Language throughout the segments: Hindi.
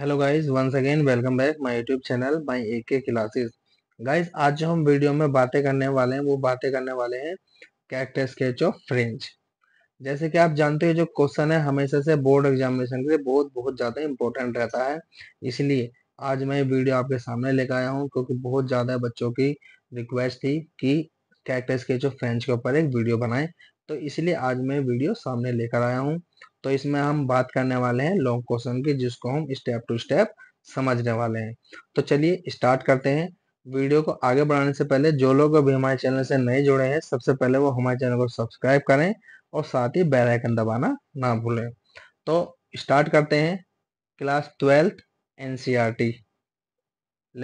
Hello guys once again welcome back my YouTube channel my A K classes guys आज जो हम वीडियो में बातें करने वाले हैं वो बातें करने वाले हैं कैरेक्टर स्केच ऑफ फ्रेंच जैसे कि आप जानते हो जो क्वेश्चन है हमेशा से बोर्ड एग्जामिनेशन के लिए बहुत बहुत ज़्यादा इंपॉर्टेंट रहता है इसलिए आज मैं ये वीडियो आपके सामने लेकर आया हूँ क्योंकि बहुत ज़्यादा बच्चों की रिक्वेस्ट थी कि कैरेक्टर स्केच ऑफ फ्रेंच के ऊपर एक वीडियो बनाएं तो इसलिए आज मैं वीडियो सामने लेकर आया हूँ तो इसमें हम बात करने वाले हैं लॉन्ग क्वेश्चन की जिसको हम स्टेप टू स्टेप समझने वाले हैं तो चलिए स्टार्ट करते हैं वीडियो को आगे बढ़ाने से पहले जो लोग अभी हमारे चैनल से नए जुड़े हैं सबसे पहले वो हमारे चैनल को सब्सक्राइब करें और साथ ही बेल आइकन दबाना ना भूलें तो स्टार्ट करते हैं class twelfth NCERT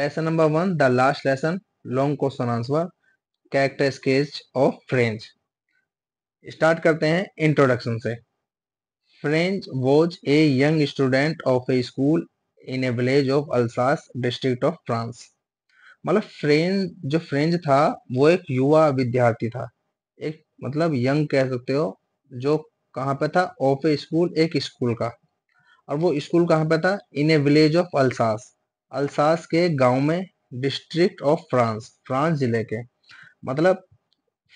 lesson number one the last lesson long question answer character sketch of Franz start करते हैं इंट्रोडक्शन से French was a young student of a school in a village of Alsace district of France. मतलब फ्रेंच जो फ्रेंच था वो एक युवा विद्यार्थी था एक मतलब यंग कह सकते हो जो कहाँ पे था ऑफ ए स्कूल एक स्कूल का और वो स्कूल कहाँ पे था in a village of Alsace Alsace के गांव में डिस्ट्रिक्ट ऑफ फ्रांस फ्रांस जिले के मतलब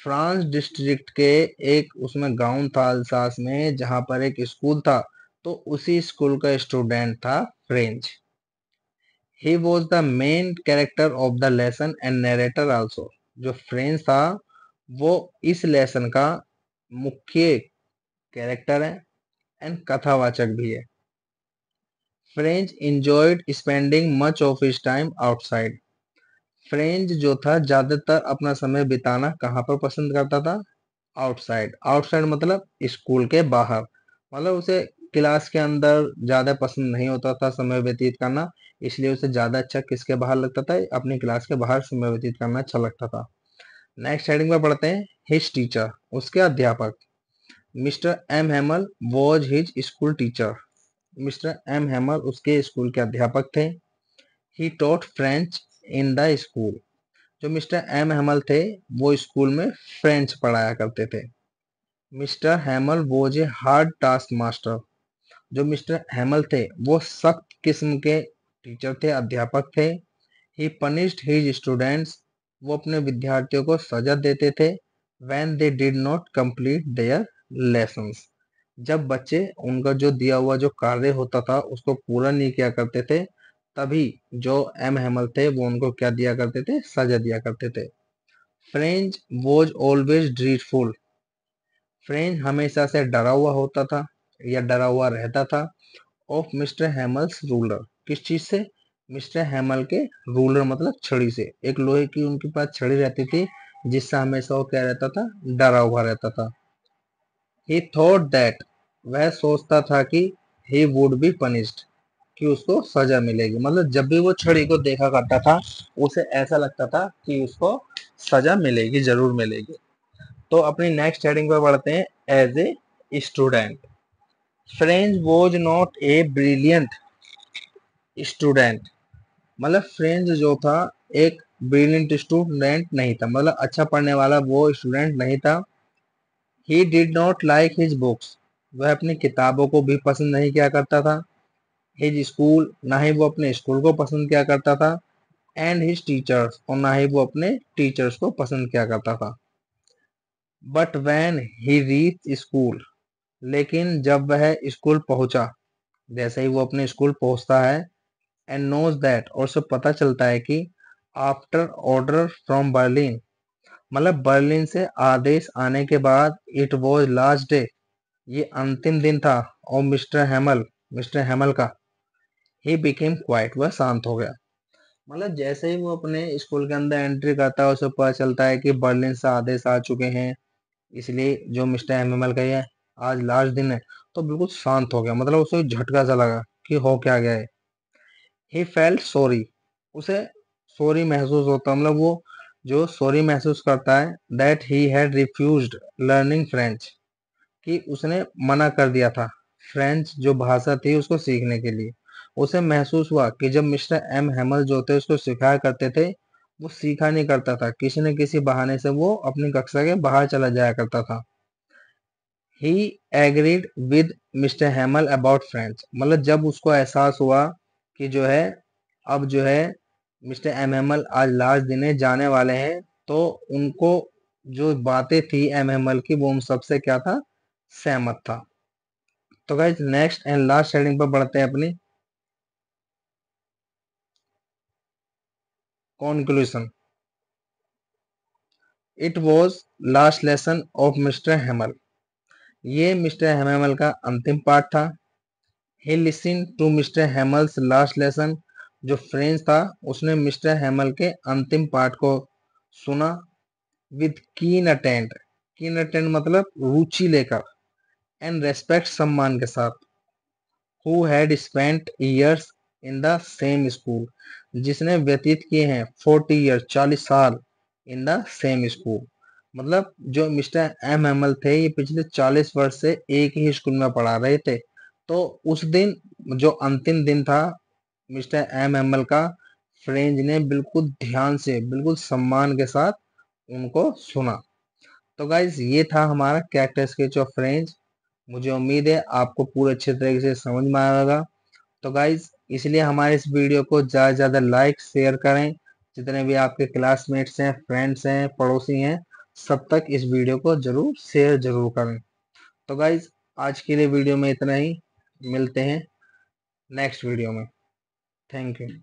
फ्रांस डिस्ट्रिक्ट के एक उसमें गांव था अलसास में जहां पर एक स्कूल था तो उसी स्कूल का स्टूडेंट था फ्रेंच ही was the main character of the lesson and narrator also जो फ्रेंच था वो इस लेसन का मुख्य कैरेक्टर है एंड कथावाचक भी है Franz enjoyed spending much of his time outside Franz जो था ज्यादातर अपना समय बिताना कहाँ पर पसंद करता था आउटसाइड आउटसाइड मतलब स्कूल के बाहर मतलब उसे क्लास के अंदर ज्यादा पसंद नहीं होता था समय व्यतीत करना इसलिए उसे ज्यादा अच्छा किसके बाहर लगता था अपनी क्लास के बाहर समय व्यतीत करना अच्छा लगता था नेक्स्ट हेडिंग में पढ़ते हैं हिज टीचर उसके अध्यापक mister M Hamel was his school teacher mister M Hamel उसके स्कूल के अध्यापक थे he taught French in the school जो मिस्टर एम हेमल थे वो स्कूल में फ्रेंच पढ़ाया करते थे mister Hamel was a hard task master जो मिस्टर हेमल थे वो सख्त किस्म के टीचर थे अध्यापक थे ही पनिश्ड हिज स्टूडेंट्स वो अपने विद्यार्थियों को सजा देते थे when they did not complete their lesson जब बच्चे उनका जो दिया हुआ जो कार्य होता था उसको पूरा नहीं किया करते थे तभी जो एम हेमल थे वो उनको क्या दिया करते थे सजा दिया करते थे Franz was always dreadful Franz हमेशा से डरा हुआ होता था या डरा हुआ रहता था ऑफ मिस्टर हेमल्स रूलर किस चीज़ से मिस्टर हेमल के रूलर मतलब छड़ी से एक लोहे की उनके पास छड़ी रहती थी जिससे हमेशा वो क्या रहता था डरा हुआ रहता था ही थॉट दैट वह सोचता था कि ही वुड बी पनिश्ड कि उसको सजा मिलेगी मतलब जब भी वो छड़ी को देखा करता था उसे ऐसा लगता था कि उसको सजा मिलेगी जरूर मिलेगी तो अपनी नेक्स्ट हेडिंग पर पढ़ते हैं as a student Franz was not a brilliant student मतलब फ्रेंच जो था एक ब्रिलियंट स्टूडेंट नहीं था मतलब अच्छा पढ़ने वाला वो स्टूडेंट नहीं था he did not like his books वह अपनी किताबों को भी पसंद नहीं किया करता था हिज स्कूल ना ही वो अपने स्कूल को पसंद किया करता था एंड हिज टीचर्स और ना ही वो अपने टीचर्स को पसंद किया करता था but when he reach school लेकिन जब वह स्कूल पहुंचा जैसे ही वो अपने स्कूल पहुंचता है एंड नोज दैट और उसे पता चलता है कि आफ्टर ऑर्डर फ्रॉम बर्लिन मतलब बर्लिन से आदेश आने के बाद इट वॉज लास्ट डे ये अंतिम दिन था और मिस्टर हेमल मिस्टर हेमल का ही बिकेम क्वाइट वह शांत हो गया मतलब जैसे ही वो अपने स्कूल के अंदर एंट्री करता है उसे पता चलता है कि बर्लिन से आदेश आ चुके हैं इसलिए जो मिस्टर एम एम का है आज लास्ट दिन है तो बिल्कुल शांत हो गया मतलब उसे झटका सा लगा कि हो क्या गया है ही फेल्ट सॉरी उसे सॉरी महसूस होता मतलब वो जो सॉरी महसूस करता है that he had refuse learning French कि उसने मना कर दिया था फ्रेंच जो भाषा थी उसको सीखने के लिए उसे महसूस हुआ कि जब मिस्टर एम हेमल जो थे उसको सिखाया करते थे वो सीखा नहीं करता था किसी न किसी बहाने से वो अपनी कक्षा के बाहर चला जाया करता था he agreed with mister Hamel about friends मतलब जब उसको एहसास हुआ कि जो है अब जो है मिस्टर एम हेमल आज लास्ट दिने जाने वाले हैं तो उनको जो बातें थी एम हेमल की वो उन सबसे क्या था सहमत था तो guys next and last heading पर बढ़ते हैं अपनी conclusion it was last lesson of mister Hamel ये मिस्टर हेमल का अंतिम पाठ था he listen to mister Hamel's last lesson जो फ्रेंच था उसने मिस्टर हेमल के अंतिम पाठ को सुना विद कीन अटेंड कीन अटेंड मतलब रुचि लेकर एंड रेस्पेक्ट सम्मान के साथ who had spent years in the same school जिसने व्यतीत किए हैं फोर्टी ईयर चालीस साल इन द सेम स्कूल मतलब जो मिस्टर एम एल थे ये पिछले चालीस वर्ष से एक ही स्कूल में पढ़ा रहे थे तो उस दिन जो अंतिम दिन था मिस्टर एम एल का फ्रेंज ने बिल्कुल ध्यान से बिल्कुल सम्मान के साथ उनको सुना तो गाइज ये था हमारा कैरेक्टर स्केच ऑफ फ्रेंज मुझे उम्मीद है आपको पूरे अच्छे तरीके से समझ में आएगा तो गाइज इसलिए हमारे इस वीडियो को ज़्यादा से ज़्यादा लाइक शेयर करें जितने भी आपके क्लासमेट्स हैं फ्रेंड्स हैं पड़ोसी हैं सब तक इस वीडियो को ज़रूर शेयर ज़रूर करें तो गाइज आज के लिए वीडियो में इतना ही मिलते हैं नेक्स्ट वीडियो में थैंक यू